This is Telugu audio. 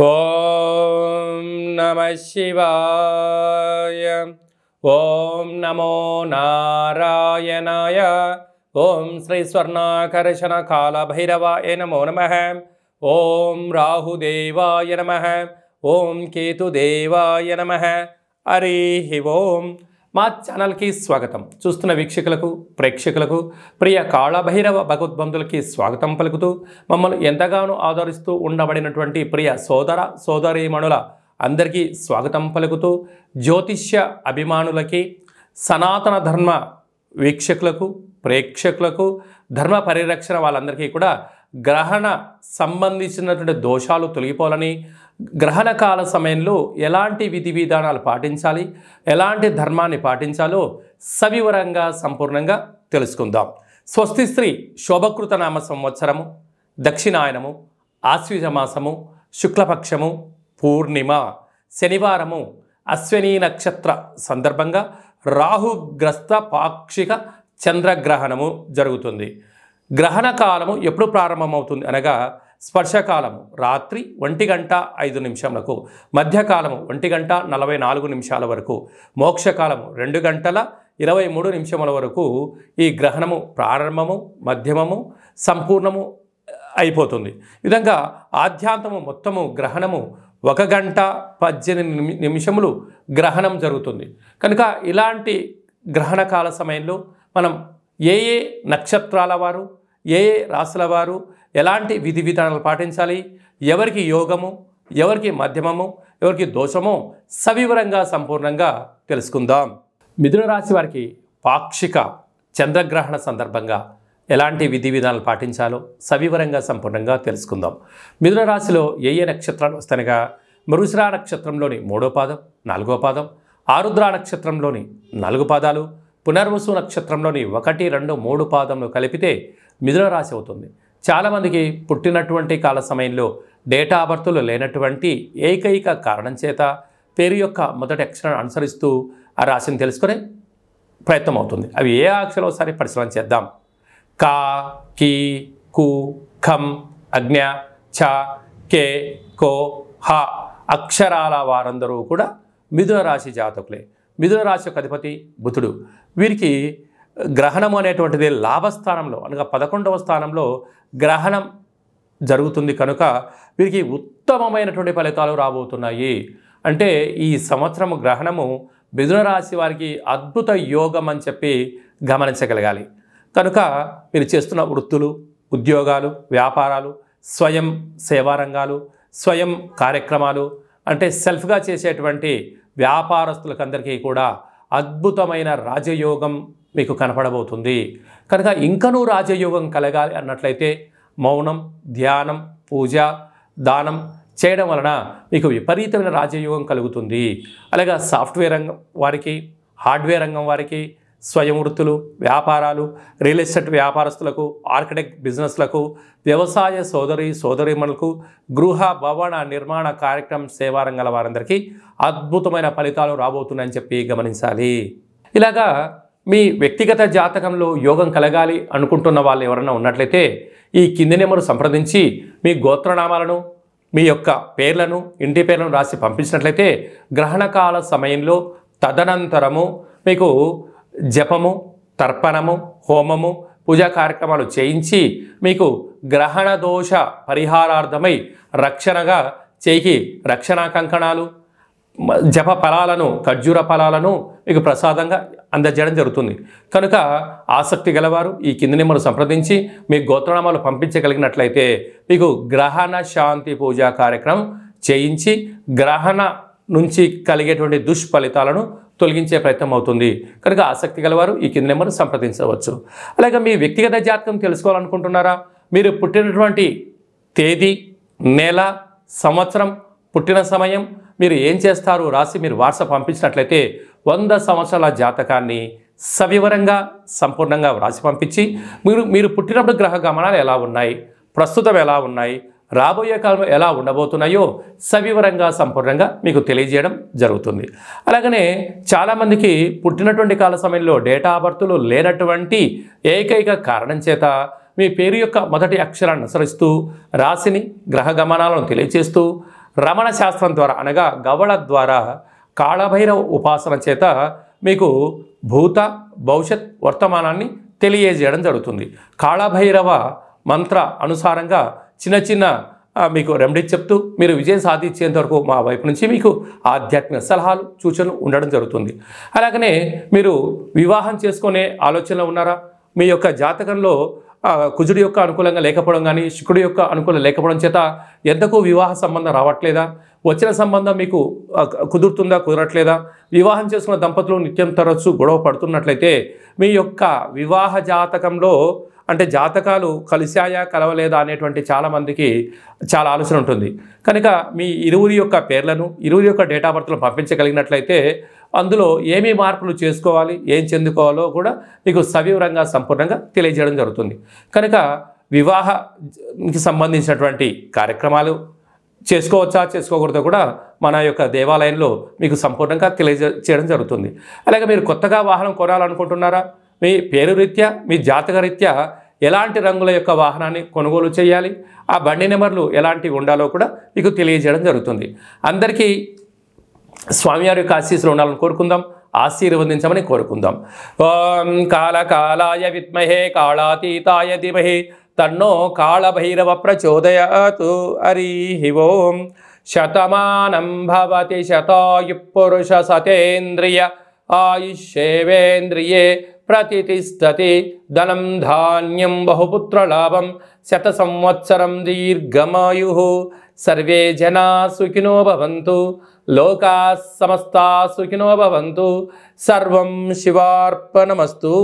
ओम नमः शिवाय ओम नमो नारायणाय काल भैरवाय नमो नमः ॐ राहुदेवाय नमः ॐ केतुदेवाय नमः हरिः ओम మా ఛానల్కి స్వాగతం చూస్తున్న వీక్షకులకు ప్రేక్షకులకు ప్రియ కాళభైరవ భగవద్బంధులకి స్వాగతం పలుకుతూ మమ్మల్ని ఎంతగానో ఆదరిస్తూ ఉండబడినటువంటి ప్రియ సోదర సోదరీమణుల అందరికీ స్వాగతం పలుకుతూ జ్యోతిష్య అభిమానులకి సనాతన ధర్మ వీక్షకులకు ప్రేక్షకులకు ధర్మ పరిరక్షణ వాళ్ళందరికీ కూడా గ్రహణ సంబంధించినటువంటి దోషాలు తొలగిపోవాలని గ్రహణ కాల సమయంలో ఎలాంటి విధి విధానాలు పాటించాలి ఎలాంటి ధర్మాన్ని పాటించాలో సవివరంగా సంపూర్ణంగా తెలుసుకుందాం స్వస్తి స్త్రీ శోభకృత నామ సంవత్సరము దక్షిణాయనము ఆశ్వీజ మాసము శుక్లపక్షము పూర్ణిమ శనివారము అశ్విని నక్షత్ర సందర్భంగా రాహుగ్రస్త పాక్షిక చంద్రగ్రహణము జరుగుతుంది గ్రహణ కాలము ఎప్పుడు ప్రారంభమవుతుంది అనగా స్పర్శకాలము రాత్రి ఒంటి గంట ఐదు నిమిషములకు మధ్యకాలము ఒంటి గంట నలభై నాలుగు నిమిషాల వరకు మోక్షకాలము రెండు గంటల ఇరవై మూడు నిమిషముల వరకు ఈ గ్రహణము ప్రారంభము మధ్యమము సంపూర్ణము అయిపోతుంది విధంగా ఆధ్యాంతము మొత్తము గ్రహణము ఒక గంట పద్దెనిమిది నిమిషములు గ్రహణం జరుగుతుంది కనుక ఇలాంటి గ్రహణ కాల సమయంలో మనం ఏ ఏ నక్షత్రాల వారు ఏ ఏ రాశుల వారు ఎలాంటి విధి విధానాలు పాటించాలి ఎవరికి యోగము ఎవరికి మధ్యమము ఎవరికి దోషము సవివరంగా సంపూర్ణంగా తెలుసుకుందాం మిథున రాశి వారికి పాక్షిక చంద్రగ్రహణ సందర్భంగా ఎలాంటి విధి విధానాలు పాటించాలో సవివరంగా సంపూర్ణంగా తెలుసుకుందాం మిథున రాశిలో ఏ ఏ నక్షత్రాలు వస్తనగా మృషిరా నక్షత్రంలోని మూడో పాదం నాలుగో పాదం ఆరుద్ర నక్షత్రంలోని నాలుగు పాదాలు పునర్వసు నక్షత్రంలోని ఒకటి రెండు మూడు పాదంలో కలిపితే మిథున రాశి అవుతుంది చాలామందికి పుట్టినటువంటి కాల సమయంలో డేటా ఆబర్తులు లేనటువంటి ఏకైక కారణం చేత పేరు యొక్క మొదటి అక్షరాన్ని అనుసరిస్తూ ఆ రాశిని తెలుసుకునే ప్రయత్నం అవుతుంది అవి ఏ అక్షరం ఒకసారి పరిశీలన చేద్దాం కా కీ కు ఖం అజ్ఞ ఛ కే కో హ అక్షరాల వారందరూ కూడా మిథున రాశి జాతకులే మిథున రాశి యొక్క అధిపతి బుధుడు వీరికి గ్రహణం అనేటువంటిది లాభస్థానంలో అనగా పదకొండవ స్థానంలో గ్రహణం జరుగుతుంది కనుక వీరికి ఉత్తమమైనటువంటి ఫలితాలు రాబోతున్నాయి అంటే ఈ సంవత్సరం గ్రహణము మిథున రాశి వారికి అద్భుత యోగం అని చెప్పి గమనించగలగాలి కనుక మీరు చేస్తున్న వృత్తులు ఉద్యోగాలు వ్యాపారాలు స్వయం సేవారంగాలు స్వయం కార్యక్రమాలు అంటే సెల్ఫ్గా చేసేటువంటి వ్యాపారస్తులకందరికీ కూడా అద్భుతమైన రాజయోగం మీకు కనపడబోతుంది కనుక ఇంకనూ రాజయోగం కలగాలి అన్నట్లయితే మౌనం ధ్యానం పూజ దానం చేయడం వలన మీకు విపరీతమైన రాజయోగం కలుగుతుంది అలాగే సాఫ్ట్వేర్ రంగం వారికి హార్డ్వేర్ రంగం వారికి స్వయం వృత్తులు వ్యాపారాలు రియల్ ఎస్టేట్ వ్యాపారస్తులకు ఆర్కిటెక్ట్ బిజినెస్లకు వ్యవసాయ సోదరి సోదరిమణులకు గృహ భవన నిర్మాణ కార్యక్రమం రంగాల వారందరికీ అద్భుతమైన ఫలితాలు రాబోతున్నాయని చెప్పి గమనించాలి ఇలాగా మీ వ్యక్తిగత జాతకంలో యోగం కలగాలి అనుకుంటున్న వాళ్ళు ఎవరైనా ఉన్నట్లయితే ఈ కింది నెంబరు సంప్రదించి మీ గోత్రనామాలను మీ యొక్క పేర్లను ఇంటి పేర్లను రాసి పంపించినట్లయితే గ్రహణకాల సమయంలో తదనంతరము మీకు జపము తర్పణము హోమము పూజా కార్యక్రమాలు చేయించి మీకు గ్రహణ దోష పరిహారార్థమై రక్షణగా చేయికి రక్షణ కంకణాలు జప ఫలాలను ఖర్జూర ఫలాలను మీకు ప్రసాదంగా అందజేయడం జరుగుతుంది కనుక ఆసక్తి గలవారు ఈ కింది నెంబర్ సంప్రదించి మీ గోత్రనామాలు పంపించగలిగినట్లయితే మీకు గ్రహణ శాంతి పూజా కార్యక్రమం చేయించి గ్రహణ నుంచి కలిగేటువంటి దుష్ఫలితాలను తొలగించే ప్రయత్నం అవుతుంది కనుక ఆసక్తి గలవారు ఈ కింద నెంబర్ సంప్రదించవచ్చు అలాగే మీ వ్యక్తిగత జాతకం తెలుసుకోవాలనుకుంటున్నారా మీరు పుట్టినటువంటి తేదీ నెల సంవత్సరం పుట్టిన సమయం మీరు ఏం చేస్తారు రాసి మీరు వాట్సాప్ పంపించినట్లయితే వంద సంవత్సరాల జాతకాన్ని సవివరంగా సంపూర్ణంగా వ్రాసి పంపించి మీరు మీరు పుట్టినప్పుడు గ్రహ గమనాలు ఎలా ఉన్నాయి ప్రస్తుతం ఎలా ఉన్నాయి రాబోయే కాలం ఎలా ఉండబోతున్నాయో సవివరంగా సంపూర్ణంగా మీకు తెలియజేయడం జరుగుతుంది అలాగనే చాలామందికి పుట్టినటువంటి కాల సమయంలో డేటా బర్తులు లేనటువంటి ఏకైక కారణం చేత మీ పేరు యొక్క మొదటి అక్షరాన్ని అనుసరిస్తూ రాశిని గ్రహ గమనాలను తెలియచేస్తూ రమణ శాస్త్రం ద్వారా అనగా గవళ ద్వారా కాళభైరవ ఉపాసన చేత మీకు భూత భవిష్యత్ వర్తమానాన్ని తెలియజేయడం జరుగుతుంది కాళభైరవ మంత్ర అనుసారంగా చిన్న చిన్న మీకు రెమెడీస్ చెప్తూ మీరు విజయం సాధించేంత వరకు మా వైపు నుంచి మీకు ఆధ్యాత్మిక సలహాలు సూచనలు ఉండడం జరుగుతుంది అలాగనే మీరు వివాహం చేసుకునే ఆలోచనలో ఉన్నారా మీ యొక్క జాతకంలో కుజుడి యొక్క అనుకూలంగా లేకపోవడం కానీ శుక్రుడి యొక్క అనుకూలం లేకపోవడం చేత ఎంతకు వివాహ సంబంధం రావట్లేదా వచ్చిన సంబంధం మీకు కుదురుతుందా కుదరట్లేదా వివాహం చేసుకున్న దంపతులు నిత్యం తరచు గొడవ పడుతున్నట్లయితే మీ యొక్క వివాహ జాతకంలో అంటే జాతకాలు కలిశాయా కలవలేదా అనేటువంటి చాలామందికి చాలా ఆలోచన ఉంటుంది కనుక మీ ఇరువురి యొక్క పేర్లను ఇరువురి యొక్క డేట్ ఆఫ్ బర్త్లను పంపించగలిగినట్లయితే అందులో ఏమి మార్పులు చేసుకోవాలి ఏం చెందుకోవాలో కూడా మీకు సవివరంగా సంపూర్ణంగా తెలియజేయడం జరుగుతుంది కనుక వివాహకి సంబంధించినటువంటి కార్యక్రమాలు చేసుకోవచ్చా చేసుకోకూడదు కూడా మన యొక్క దేవాలయంలో మీకు సంపూర్ణంగా తెలియజేయడం జరుగుతుంది అలాగే మీరు కొత్తగా వాహనం కొనాలనుకుంటున్నారా మీ పేరు రీత్యా మీ జాతక రీత్యా ఎలాంటి రంగుల యొక్క వాహనాన్ని కొనుగోలు చేయాలి ఆ బండి నెంబర్లు ఎలాంటివి ఉండాలో కూడా మీకు తెలియజేయడం జరుగుతుంది అందరికీ స్వామివారి యొక్క ఆశీస్సులు ఉండాలని కోరుకుందాం ఆశీర్వదించమని కోరుకుందాం ఓం కాలకాలాయ విద్మహే కాళాతీతాయ ధీమహి తన్నో కాళభైరవ ప్రచోదయాతు హరి ఓం శతమానం భవతి శతాయు పురుష సతేంద్రియ ఆయుష్యేవేంద్రియే ప్రతిష్టతి ధనం ధాన్యం బహుపుత్రలాభం శత సంవత్సరం దీర్ఘమాయు సర్వే జనా సుఖినో భవంతు లోకా సమస్తా సుఖినో భవంతు సర్వం శివార్పణమస్తు